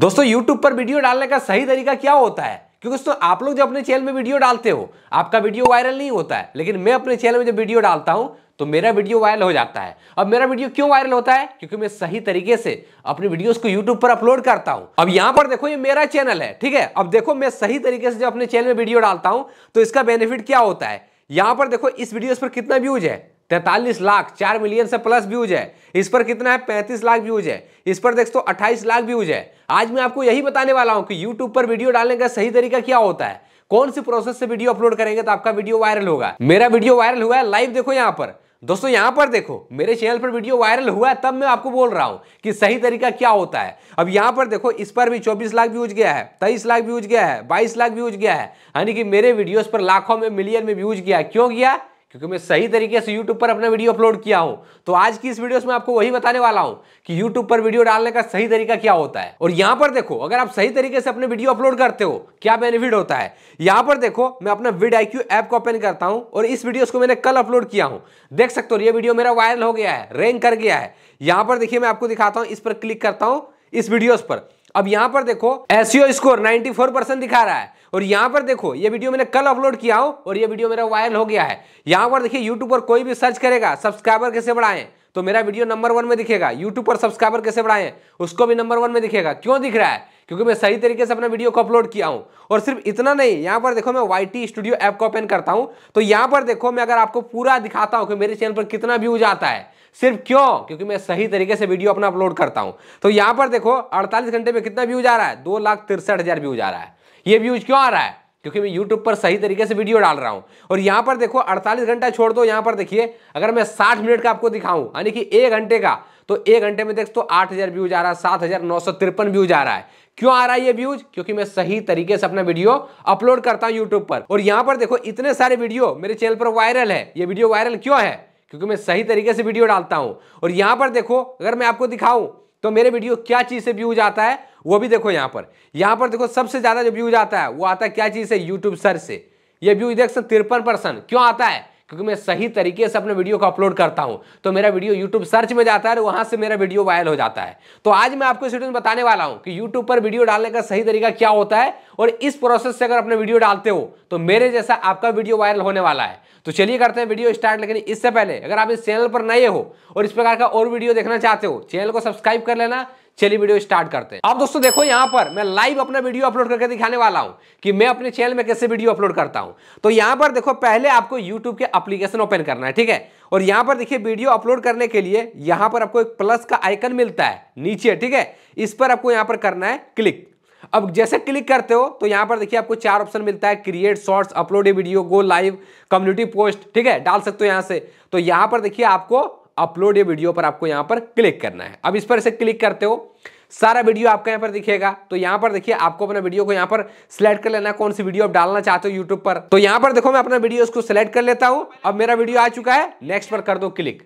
दोस्तों YouTube पर video डालने का सही तरीका क्या होता है क्योंकि दोस्तों आप लोग जब अपने चैनल में वीडियो डालते हो आपका वीडियो वायरल नहीं होता है लेकिन मैं अपने चैनल में जब वीडियो डालता हूं तो मेरा वीडियो वायरल हो जाता है अब मेरा वीडियो क्यों वायरल होता है क्योंकि मैं सही तरीके से अपने वीडियोस को यूट्यूब पर अपलोड करता हूं अब यहां पर देखो ये मेरा चैनल है ठीक है अब देखो मैं सही तरीके से जब अपने चैनल में वीडियो डालता हूं तो इसका बेनिफिट क्या होता है यहां पर देखो इस वीडियो पर कितना व्यूज है तैतालीस लाख चार मिलियन से प्लस व्यूज है इस पर कितना है पैंतीस लाख व्यूज है इस पर देख तो अट्ठाईस लाख व्यूज है आज मैं आपको यही बताने वाला हूं कि यूट्यूब पर वीडियो डालने का सही तरीका क्या होता है कौन सी प्रोसेस से वीडियो अपलोड करेंगे तो आपका वीडियो वायरल होगा मेरा वीडियो वायरल हुआ है लाइव देखो यहाँ पर दोस्तों यहां पर देखो मेरे चैनल पर वीडियो वायरल हुआ है तब मैं आपको बोल रहा हूं कि सही तरीका क्या होता है अब यहां पर देखो इस पर भी 24 लाख व्यूज गया है 23 लाख व्यूज गया है 22 लाख व्यूज गया है यानी कि मेरे वीडियोस पर लाखों में मिलियन में व्यूज गया है क्यों गया क्योंकि मैं सही तरीके से YouTube पर अपना वीडियो अपलोड किया हूं तो आज की इस वीडियो में आपको वही बताने वाला हूं कि YouTube पर वीडियो डालने का सही तरीका क्या होता है और यहां पर देखो अगर आप सही तरीके से अपने वीडियो अपलोड करते हो क्या बेनिफिट होता है यहां पर देखो मैं अपना विड आई ऐप को ओपन करता हूं और इस वीडियो को मैंने कल अपलोड किया हूं देख सकते हो ये वीडियो मेरा वायरल हो गया है रैंक कर गया है यहां पर देखिए मैं आपको दिखाता हूं इस पर क्लिक करता हूं इस वीडियोस पर अब यहां पर देखो एसियो स्कोर 94 परसेंट दिखा रहा है और यहां पर देखो ये वीडियो मैंने कल अपलोड किया हो और ये वीडियो मेरा वायरल हो गया है यहां पर देखिए यूट्यूब पर कोई भी सर्च करेगा सब्सक्राइबर कैसे बढ़ाए तो मेरा वीडियो नंबर वन में दिखेगा यूट्यूब पर सब्सक्राइबर कैसे बढ़ाए उसको भी नंबर वन में दिखेगा क्यों दिख रहा है क्योंकि मैं सही तरीके से अपना वीडियो को अपलोड किया हूं और सिर्फ इतना नहीं यहां पर देखो मैं वाई टी स्टूडियो ऐप को ओपन करता हूं तो यहां पर देखो मैं अगर आपको पूरा दिखाता हूं कि मेरे चैनल पर कितना व्यूज आता है सिर्फ क्यों क्योंकि मैं सही तरीके से वीडियो अपना अपलोड करता हूं तो यहां पर देखो अड़तालीस घंटे में कितना व्यूज आ रहा है दो लाख तिरसठ हजार व्यूज आ रहा है ये व्यूज क्यों आ रहा है क्योंकि मैं YouTube पर सही तरीके से वीडियो डाल रहा हूं और यहां पर देखो 48 घंटा छोड़ दो यहां पर देखिए अगर मैं 60 मिनट का आपको दिखाऊं यानी कि एक घंटे का तो एक घंटे में देख तो आठ हजार व्यूज आ रहा है सात हजार नौ सौ तिरपन व्यूज आ रहा है क्यों आ रहा है ये व्यूज क्योंकि मैं सही तरीके से अपना वीडियो अपलोड करता हूं यूट्यूब पर और यहां पर देखो इतने सारे वीडियो मेरे चैनल पर वायरल है ये वीडियो वायरल क्यों है क्योंकि मैं सही तरीके से वीडियो डालता हूं और यहां पर देखो अगर मैं आपको दिखाऊं तो मेरे वीडियो क्या चीज़ से व्यूज आता है वो भी देखो यहाँ पर यहां पर देखो सबसे ज़्यादा जो व्यूज आता है वो आता है क्या चीज़ से यूट्यूब सर से ये व्यूज देख सकते तिरपन परसेंट क्यों आता है क्योंकि मैं सही तरीके से अपने वीडियो को अपलोड करता हूं तो मेरा वीडियो यूट्यूब सर्च में जाता है और वहां से मेरा वीडियो वायरल हो जाता है तो आज मैं आपको स्टूडेंट बताने वाला हूं कि यूट्यूब पर वीडियो डालने का सही तरीका क्या होता है और इस प्रोसेस से अगर अपने वीडियो डालते हो तो मेरे जैसा आपका वीडियो वायरल होने वाला है तो चलिए करते हैं वीडियो स्टार्ट लेकिन इससे पहले अगर आप इस चैनल पर नए हो और इस प्रकार का और वीडियो देखना चाहते हो चैनल को सब्सक्राइब कर लेना चलिए वीडियो स्टार्ट करते हैं आप दोस्तों देखो यहाँ पर मैं लाइव अपना वीडियो अपलोड करके दिखाने वाला हूँ कि मैं अपने चैनल में कैसे वीडियो अपलोड करता हूँ तो यहाँ पर देखो पहले आपको यूट्यूब के अप्लीकेशन ओपन करना है ठीक है और यहाँ पर देखिए वीडियो अपलोड करने के लिए यहाँ पर आपको एक प्लस का आइकन मिलता है नीचे ठीक है इस पर आपको यहाँ पर करना है क्लिक अब जैसे क्लिक करते हो तो यहां पर देखिए आपको चार ऑप्शन मिलता है create shorts upload a video go live community post ठीक है डाल सकते हो यहां से तो यहां पर देखिए आपको अपलोड ए वीडियो पर आपको यहां पर क्लिक करना है अब इस पर इसे क्लिक करते हो सारा वीडियो आपका यहां पर दिखेगा तो यहां पर देखिए आपको अपना वीडियो को यहां पर सिलेक्ट कर लेना कौन सी वीडियो आप डालना चाहते हो यूट्यूब पर तो यहां पर देखो मैं अपना वीडियो इसको सिलेक्ट कर लेता हूं अब मेरा वीडियो आ चुका है नेक्स्ट पर कर दो क्लिक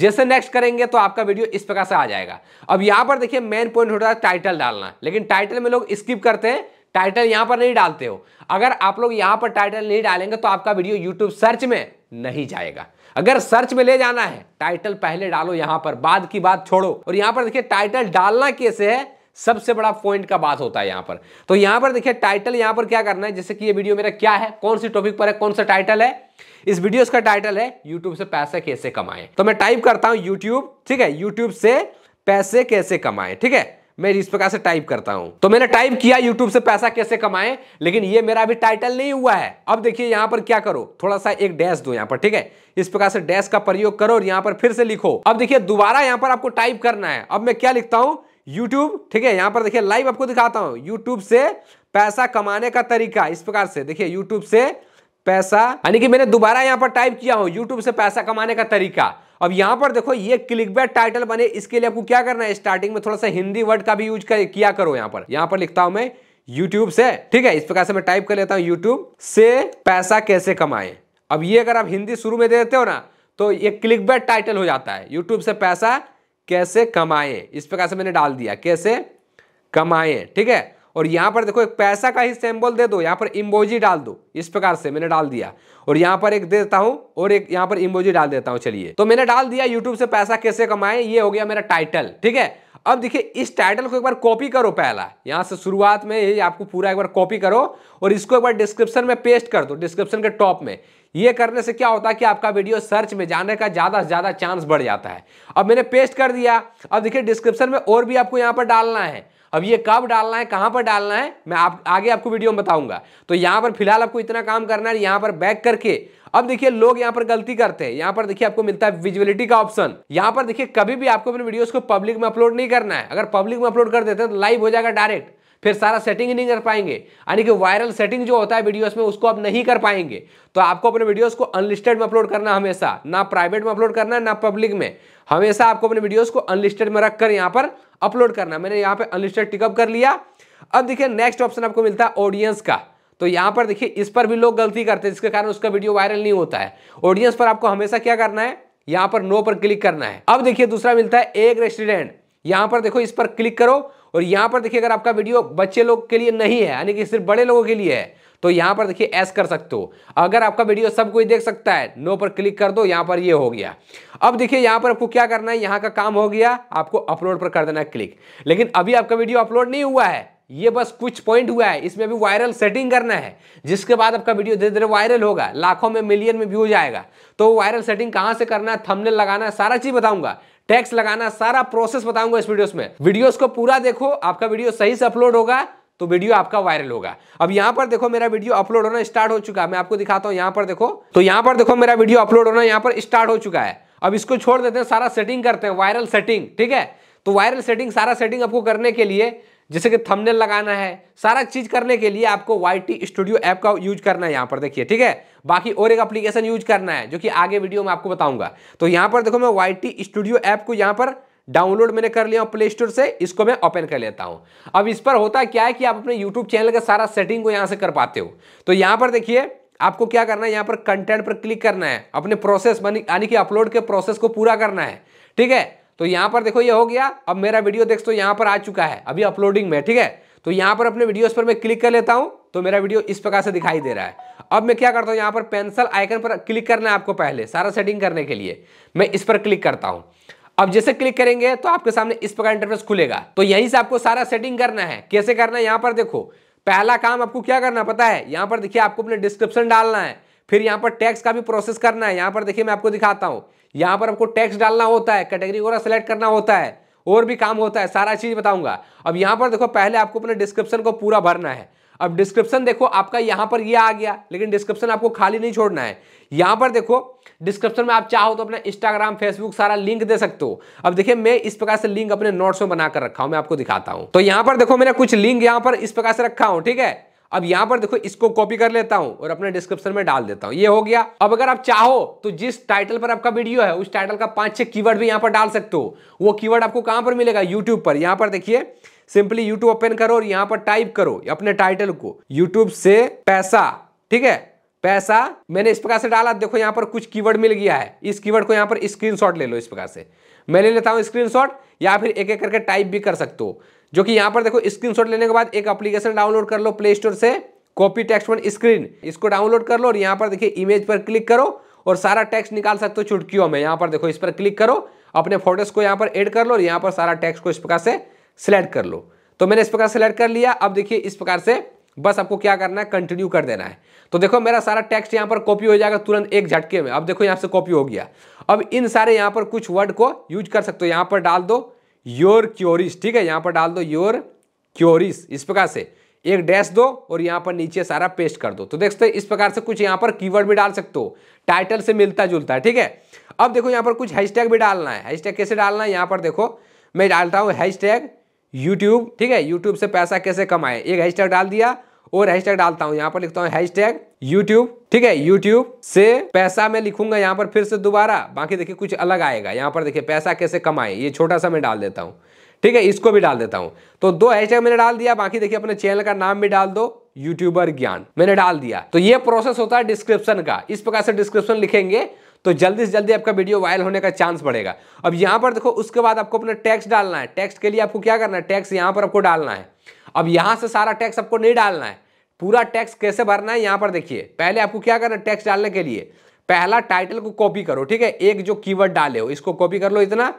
जैसे नेक्स्ट करेंगे तो आपका वीडियो इस प्रकार से आ जाएगा अब यहां पर देखिए मेन पॉइंट होता है टाइटल डालना लेकिन टाइटल में लोग स्किप करते हैं टाइटल यहां पर नहीं डालते हो अगर आप लोग यहां पर टाइटल नहीं डालेंगे तो आपका वीडियो यूट्यूब सर्च में नहीं जाएगा अगर सर्च में ले जाना है टाइटल पहले डालो यहां पर बाद की बात छोड़ो और यहां पर देखिए टाइटल डालना कैसे है सबसे बड़ा पॉइंट का बात होता है यहां पर तो यहां पर देखिए टाइटल यहां पर क्या करना है जैसे कि ये वीडियो मेरा क्या है कौन सी टॉपिक पर है कौन सा टाइटल है इस वीडियो का टाइटल है यूट्यूब से पैसे कैसे कमाएं तो मैं टाइप करता हूं यूट्यूब ठीक है यूट्यूब से पैसे कैसे कमाएं ठीक है मैं इस प्रकार से टाइप करता हूं तो मैंने टाइप किया यूट्यूब से पैसा कैसे कमाएं लेकिन ये मेरा अभी टाइटल नहीं हुआ है अब देखिए यहां पर क्या करो थोड़ा सा एक डैश दो यहां पर ठीक है इस प्रकार से डैश का प्रयोग करो और यहां पर फिर से लिखो अब देखिए दोबारा यहां पर आपको टाइप करना है अब मैं क्या लिखता हूं यूट्यूब ठीक है यहां पर देखिए लाइव आपको दिखाता हूं यूट्यूब से पैसा कमाने का तरीका इस प्रकार से देखिए यूट्यूब से पैसा यानी कि मैंने दोबारा यहां पर टाइप किया हूं यूट्यूब से पैसा कमाने का तरीका अब यहां पर देखो ये क्लिक बैट टाइटल बने इसके लिए आपको क्या करना है स्टार्टिंग में थोड़ा सा हिंदी वर्ड का भी यूज कर, किया करो यहां पर यहां पर लिखता हूं मैं यूट्यूब से ठीक है इस प्रकार से मैं टाइप कर लेता हूं यूट्यूब से पैसा कैसे कमाए अब ये अगर आप हिंदी शुरू में दे देते हो ना तो ये क्लिक बैट टाइटल हो जाता है यूट्यूब से पैसा कैसे कमाए इस प्रकार से मैंने डाल दिया कैसे कमाए ठीक है और यहां पर देखो एक पैसा का ही सैम्बल दे दो यहां पर इम्बोजी डाल दो इस प्रकार से मैंने डाल दिया और यहां पर एक देता हूं और एक यहां पर इम्बोजी डाल देता हूं चलिए तो मैंने डाल दिया यूट्यूब से पैसा कैसे कमाए ये हो गया मेरा टाइटल ठीक है अब देखिए इस टाइटल को एक बार कॉपी करो पहला यहां से शुरुआत में ये आपको पूरा एक बार कॉपी करो और इसको एक बार डिस्क्रिप्शन में पेस्ट कर दो डिस्क्रिप्शन के टॉप में ये करने से क्या होता है कि आपका वीडियो सर्च में जाने का ज़्यादा से ज़्यादा चांस बढ़ जाता है अब मैंने पेस्ट कर दिया अब देखिए डिस्क्रिप्शन में और भी आपको यहाँ पर डालना है अब ये कब डालना है कहाँ पर डालना है मैं आप आगे आपको वीडियो में बताऊंगा तो यहाँ पर फिलहाल आपको इतना काम करना है यहाँ पर बैक करके अब देखिए लोग यहाँ पर गलती करते हैं यहां पर देखिए आपको मिलता है विजुअलिटी का ऑप्शन यहां पर देखिए कभी भी आपको अपने वीडियोस को पब्लिक में अपलोड नहीं करना है अगर पब्लिक में अपलोड कर देते हैं तो लाइव हो जाएगा डायरेक्ट फिर सारा सेटिंग ही नहीं कर पाएंगे यानी कि वायरल सेटिंग जो होता है वीडियोस में उसको आप नहीं कर पाएंगे तो आपको अपने वीडियोस को अनलिस्टेड में अपलोड करना हमेशा ना प्राइवेट में अपलोड करना ना पब्लिक में हमेशा आपको अपने वीडियोस को अनलिस्टेड में रखकर यहाँ पर अपलोड करना मैंने यहाँ पर अनलिस्टेड टिकअप कर लिया अब देखिए नेक्स्ट ऑप्शन आपको मिलता है ऑडियंस का तो यहां पर देखिए इस पर भी लोग गलती करते हैं जिसके कारण उसका वीडियो वायरल नहीं होता है ऑडियंस पर आपको हमेशा क्या करना है यहां पर नो पर क्लिक करना है अब देखिए दूसरा मिलता है एक रेस्टोरेंट यहां पर देखो इस पर क्लिक करो और यहां पर देखिए अगर आपका वीडियो बच्चे लोग के लिए नहीं है यानी कि सिर्फ बड़े लोगों के लिए है तो यहां पर देखिए एस कर सकते हो अगर आपका वीडियो सब कोई देख सकता है नो पर क्लिक कर दो यहां पर ये यह हो गया अब देखिए यहां पर आपको क्या करना है यहाँ का काम हो गया आपको अपलोड पर कर देना है क्लिक लेकिन अभी आपका वीडियो अपलोड नहीं हुआ है ये बस कुछ पॉइंट हुआ है इसमें अभी वायरल सेटिंग करना है जिसके बाद आपका वीडियो धीरे धीरे वायरल होगा लाखों में मिलियन में व्यूज आएगा तो वायरल सेटिंग कहां से करना है थमने लगाना है सारा चीज बताऊंगा टैक्स लगाना सारा प्रोसेस बताऊंगा इस वीडियो में वीडियोस को पूरा देखो आपका वीडियो सही से अपलोड होगा तो वीडियो आपका वायरल होगा अब यहां पर देखो मेरा वीडियो अपलोड होना स्टार्ट हो चुका है मैं आपको दिखाता हूं यहां पर देखो तो यहां पर देखो मेरा वीडियो अपलोड होना यहां पर स्टार्ट हो चुका है अब इसको छोड़ देते हैं सारा सेटिंग करते हैं वायरल सेटिंग ठीक है तो वायरल सेटिंग सारा सेटिंग आपको करने के लिए जैसे कि थंबनेल लगाना है सारा चीज करने के लिए आपको वाई टी स्टूडियो ऐप का यूज करना है यहाँ पर देखिए ठीक है बाकी और एक एप्लीकेशन यूज करना है जो कि आगे वीडियो में आपको बताऊंगा तो यहाँ पर देखो मैं वाई टी स्टूडियो ऐप को यहाँ पर डाउनलोड मैंने कर लिया प्ले स्टोर से इसको मैं ओपन कर लेता हूँ अब इस पर होता क्या है कि आप अपने यूट्यूब चैनल का सारा सेटिंग को यहाँ से कर पाते हो तो यहाँ पर देखिए आपको क्या करना है यहाँ पर कंटेंट पर क्लिक करना है अपने प्रोसेस यानी कि अपलोड के प्रोसेस को पूरा करना है ठीक है तो यहां पर देखो ये हो गया अब मेरा वीडियो देख तो यहां पर आ चुका है अभी अपलोडिंग में ठीक है तो यहां पर अपने वीडियोस पर मैं क्लिक कर लेता हूं तो मेरा वीडियो इस प्रकार से दिखाई दे रहा है अब मैं क्या करता हूं यहां पर पेंसिल आइकन पर क्लिक करना है आपको पहले सारा सेटिंग करने के लिए मैं इस पर क्लिक करता हूं अब जैसे क्लिक करेंगे तो आपके सामने इस प्रकार इंटरफेस खुलेगा तो यहीं से आपको सारा सेटिंग करना है कैसे करना है यहां पर देखो पहला काम आपको क्या करना पता है यहां पर देखिए आपको अपने डिस्क्रिप्शन डालना है फिर यहाँ पर टैक्स का भी प्रोसेस करना है यहाँ पर देखिए मैं आपको दिखाता हूँ यहाँ पर आपको टैक्स डालना होता है कैटेगरी वगैरह सेलेक्ट करना होता है और भी काम होता है सारा चीज़ बताऊंगा अब यहाँ पर देखो पहले आपको अपने डिस्क्रिप्शन को पूरा भरना है अब डिस्क्रिप्शन देखो आपका यहाँ पर ये यह आ गया लेकिन डिस्क्रिप्शन आपको खाली नहीं छोड़ना है यहाँ पर देखो डिस्क्रिप्शन में आप चाहो तो अपना इंस्टाग्राम फेसबुक सारा लिंक दे सकते हो अब देखिए मैं इस प्रकार से लिंक अपने नोट्स में बनाकर रखा हूँ मैं आपको दिखाता हूँ तो यहाँ पर देखो मैंने कुछ लिंक यहाँ पर इस प्रकार से रखा हूँ ठीक है अब यहां पर देखो इसको कॉपी कर लेता हूं और अपने डिस्क्रिप्शन में डाल देता हूं ये हो गया अब अगर आप चाहो तो जिस टाइटल पर आपका वीडियो है उस टाइटल का पांच छह कीवर्ड भी यहां पर डाल सकते हो वो कीवर्ड आपको कहां पर मिलेगा यूट्यूब पर यहां पर देखिए सिंपली यूट्यूब ओपन करो और यहां पर टाइप करो अपने टाइटल को यूट्यूब से पैसा ठीक है पैसा मैंने इस प्रकार से डाला देखो यहां पर कुछ कीवर्ड मिल गया है इस कीवर्ड को यहां पर स्क्रीनशॉट ले लो इस प्रकार से मैं ले लेता हूँ स्क्रीनशॉट या फिर एक एक करके टाइप भी कर सकते हो जो कि यहाँ पर देखो स्क्रीनशॉट लेने के बाद एक अप्लीकेशन डाउनलोड कर लो प्ले स्टोर से कॉपी टेक्स्ट वन स्क्रीन इसको डाउनलोड कर लो और यहाँ पर देखिए इमेज पर क्लिक करो और सारा टेक्स्ट निकाल सकते हो चुटकियों में यहाँ पर देखो इस पर क्लिक करो अपने फोटोज को यहाँ पर एड कर लो और यहाँ पर सारा टेक्स्ट को इस प्रकार से सिलेक्ट कर लो तो मैंने इस प्रकार सेलेक्ट कर लिया अब देखिए इस प्रकार से बस आपको क्या करना है कंटिन्यू कर देना है तो देखो मेरा सारा टेक्स्ट यहाँ पर कॉपी हो जाएगा तुरंत एक झटके में अब देखो यहाँ से कॉपी हो गया अब इन सारे यहाँ पर कुछ वर्ड को यूज कर सकते हो यहाँ पर डाल दो योर क्योरिस ठीक है यहाँ पर डाल दो योर क्योरिस इस प्रकार से एक डैश दो और यहाँ पर नीचे सारा पेस्ट कर दो तो देख सकते इस प्रकार से कुछ यहाँ पर की भी डाल सकते हो टाइटल से मिलता जुलता है ठीक है अब देखो यहाँ पर कुछ हैश भी डालना है हैश कैसे डालना है यहाँ पर देखो मैं डालता हूँ हैश यूट्यूब ठीक है यूट्यूब से पैसा कैसे कमाए एक हैशटैग डाल दिया और हैशटैग डालता हूं यहाँ पर लिखता हूँ हैशटैग यूट्यूब ठीक है यूट्यूब से पैसा मैं लिखूंगा यहाँ पर फिर से दोबारा बाकी देखिए कुछ अलग आएगा यहां पर देखिए पैसा कैसे कमाए ये छोटा सा मैं डाल देता हूं ठीक है इसको भी डाल देता हूं तो दो हैशटैग मैंने डाल दिया बाकी देखिए अपने चैनल का नाम भी डाल दो यूट्यूबर ज्ञान मैंने डाल दिया तो ये प्रोसेस होता है डिस्क्रिप्शन का इस प्रकार से डिस्क्रिप्शन लिखेंगे तो जल्दी से जल्दी आपका वीडियो वायरल होने का चांस बढ़ेगा अब यहाँ पर देखो उसके बाद आपको अपना टैक्स डालना है टैक्स के लिए आपको क्या करना है टैक्स यहाँ पर आपको डालना है अब यहाँ से सारा टैक्स आपको नहीं डालना है पूरा टैक्स कैसे भरना है यहाँ पर देखिए पहले आपको क्या करना है टैक्स डालने के लिए पहला टाइटल को कॉपी करो ठीक है एक जो कीवर्ड डाले हो इसको कॉपी कर लो इतना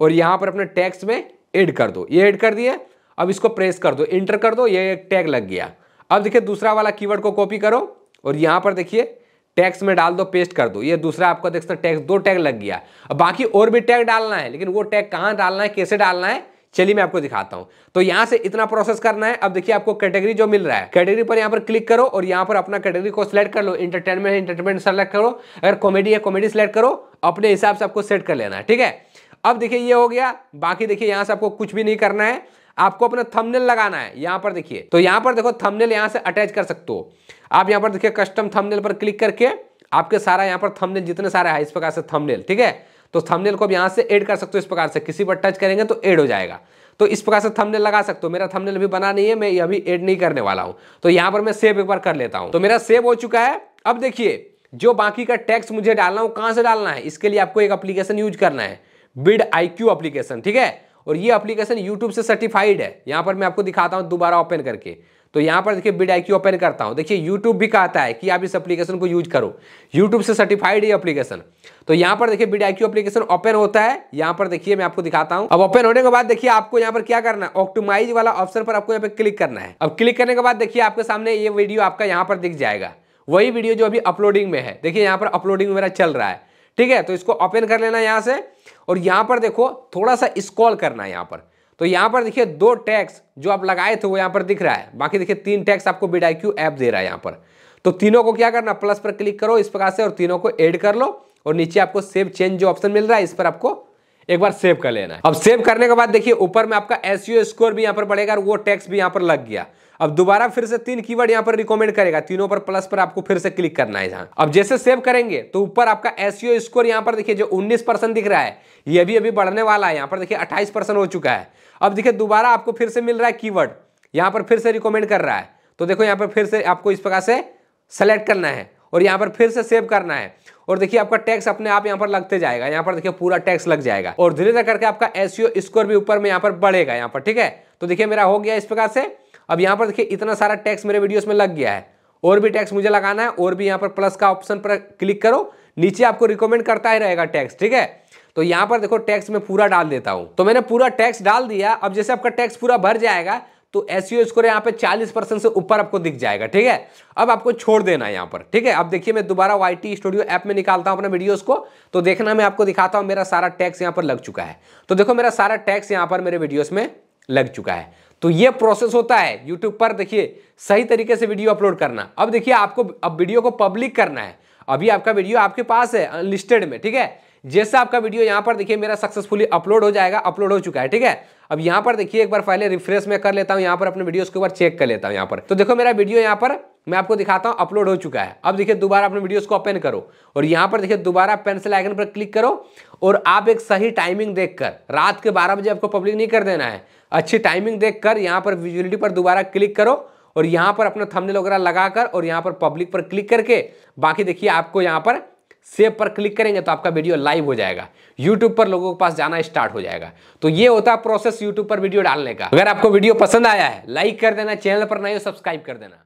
और यहाँ पर अपने टैक्स में एड कर दो ये एड कर दिए अब इसको प्रेस कर दो इंटर कर दो ये एक टैग लग गया अब देखिए दूसरा वाला कीवर्ड को कॉपी करो और यहाँ पर देखिए टैक्स में डाल दो पेस्ट कर दो ये दूसरा आपको देख सकते टैक्स दो टैग लग गया और बाकी और भी टैग डालना है लेकिन वो टैग कहाँ डालना है कैसे डालना है चलिए मैं आपको दिखाता हूं तो यहां से इतना प्रोसेस करना है अब देखिए आपको कैटेगरी जो मिल रहा है कैटेगरी पर यहां पर क्लिक करो और यहां पर अपना कैटेगरी को सिलेक्ट कर लो इंटरटेनमेंट इंटरटेनमेंट सेलेक्ट करो अगर कॉमेडी है कॉमेडी सेलेक्ट करो अपने हिसाब से आपको सेट कर लेना है ठीक है अब देखिए ये हो गया बाकी देखिए यहां से आपको कुछ भी नहीं करना है आपको अपना थंबनेल लगाना है यहां पर देखिए तो यहां पर देखो थंबनेल यहां से अटैच कर सकते हो आप यहां पर देखिए कस्टम थंबनेल पर क्लिक करके आपके सारा यहां पर थंबनेल जितने सारे है इस प्रकार से थंबनेल ठीक है तो थंबनेल को आप से ऐड कर सकते हो इस प्रकार से किसी पर टच करेंगे तो ऐड हो जाएगा तो इस प्रकार से थंबनेल लगा सकते हो मेरा थंबनेल अभी बना नहीं है मैं अभी ऐड नहीं करने वाला हूं तो यहां पर मैं सेव एक बार कर लेता हूं तो मेरा सेव हो चुका है अब देखिए जो बाकी का टैक्स मुझे डालना हो कहां से डालना है इसके लिए आपको एक अप्लीकेशन यूज करना है बिड आई क्यू ठीक है और ये एप्लीकेशन यूट्यूब से सर्टिफाइड है यहाँ पर मैं आपको दिखाता हूँ दोबारा ओपन करके तो यहाँ पर देखिए बिड आई ओपन करता हूँ देखिए यूट्यूब भी कहता है कि आप इस एप्लीकेशन को यूज करो यूट्यूब से सर्टिफाइड ये एप्लीकेशन तो यहाँ पर देखिए बिड आई एप्लीकेशन ओपन होता है यहाँ पर देखिए मैं आपको दिखाता हूँ अब ओपन होने के बाद देखिए आपको यहाँ पर क्या करना है ऑक्टोमाइज वाला ऑप्शन पर आपको यहाँ पर क्लिक करना है अब क्लिक करने के बाद देखिए आपके सामने ये वीडियो आपका यहाँ पर दिख जाएगा वही वीडियो जो अभी अपलोडिंग में है देखिए यहाँ पर अपलोडिंग मेरा चल रहा है ठीक है तो इसको ओपन कर लेना यहाँ से और यहां पर देखो थोड़ा सा स्कॉल करना है यहां पर तो यहां पर देखिए दो टैक्स जो आप लगाए थे वो यहां पर दिख रहा है बाकी देखिए तीन टैक्स आपको बीडाइक्यू क्यू ऐप दे रहा है यहां पर तो तीनों को क्या करना प्लस पर क्लिक करो इस प्रकार से और तीनों को एड कर लो और नीचे आपको सेव चेंज जो ऑप्शन मिल रहा है इस पर आपको एक बार सेव कर लेना है अब सेव करने के बाद देखिए ऊपर में आपका एस स्कोर भी यहां पर बढ़ेगा और वो टैक्स भी यहां पर लग गया अब दोबारा फिर से तीन कीवर्ड यहाँ पर रिकमेंड करेगा तीनों पर प्लस पर आपको फिर से क्लिक करना है अब जैसे सेव करेंगे तो ऊपर आपका एसईओ स्कोर e यहाँ पर देखिए जो उन्नीस दिख रहा है ये भी अभी बढ़ने वाला है यहाँ पर देखिए अट्ठाईस हो चुका है अब देखिए दोबारा आपको फिर से मिल रहा है की यहाँ पर फिर से रिकॉमेंड कर रहा है तो देखो यहाँ पर फिर से आपको इस प्रकार से सेलेक्ट करना है और यहाँ पर फिर से सेव करना है और देखिए आपका टैक्स अपने आप यहाँ पर लगते जाएगा यहाँ पर देखिए पूरा टैक्स लग जाएगा और धीरे धीरे करके आपका एसईओ स्कोर e भी ऊपर में यहाँ पर बढ़ेगा यहाँ पर ठीक है तो देखिए मेरा हो गया इस प्रकार से अब यहां पर देखिए इतना सारा टैक्स मेरे वीडियोस में लग गया है और भी टैक्स मुझे लगाना है और भी यहाँ पर प्लस का ऑप्शन पर क्लिक करो नीचे आपको रिकमेंड करता ही रहेगा टैक्स ठीक है तो यहां पर देखो टैक्स में पूरा डाल देता हूं तो मैंने पूरा टैक्स डाल दिया अब जैसे आपका टैक्स पूरा भर जाएगा तो एस स्कोर यहाँ पे चालीस परसेंट से ऊपर आपको दिख जाएगा ठीक है अब आपको छोड़ देना है यहाँ पर ठीक है अब देखिए मैं दोबारा वाई टी स्टूडियो ऐप में निकालता हूँ अपने वीडियोस को तो देखना मैं आपको दिखाता हूँ मेरा सारा टैक्स यहाँ पर लग चुका है तो देखो मेरा सारा टैक्स यहाँ पर मेरे वीडियोस में लग चुका है तो ये प्रोसेस होता है यूट्यूब पर देखिए सही तरीके से वीडियो अपलोड करना अब देखिए आपको अब वीडियो को पब्लिक करना है अभी आपका वीडियो आपके पास है अनलिस्टेड में ठीक है जैसे आपका वीडियो यहाँ पर देखिए मेरा सक्सेसफुली अपलोड हो जाएगा अपलोड हो चुका है ठीक है अब यहाँ पर देखिए एक बार पहले रिफ्रेश में कर लेता हूँ यहाँ पर अपने वीडियोस के ऊपर चेक कर लेता हूँ यहाँ पर तो देखो मेरा वीडियो यहाँ पर मैं आपको दिखाता हूँ अपलोड हो चुका है अब देखिए दोबारा अपने वीडियोस को ओपन करो और यहाँ पर देखिए दोबारा पेंसिल आइकन पर क्लिक करो और आप एक सही टाइमिंग देखकर रात के बारह बजे आपको पब्लिक नहीं कर देना है अच्छी टाइमिंग देखकर यहाँ पर विजुअलिटी पर दोबारा क्लिक करो और यहाँ पर अपना थंबनेल वगैरह लगाकर और यहाँ पर पब्लिक पर क्लिक करके बाकी देखिए आपको यहाँ पर सेव पर क्लिक करेंगे तो आपका वीडियो लाइव हो जाएगा यूट्यूब पर लोगों के पास जाना स्टार्ट हो जाएगा तो ये होता है प्रोसेस यूट्यूब पर वीडियो डालने का अगर आपको वीडियो पसंद आया है लाइक कर देना चैनल पर नहीं हो सब्सक्राइब कर देना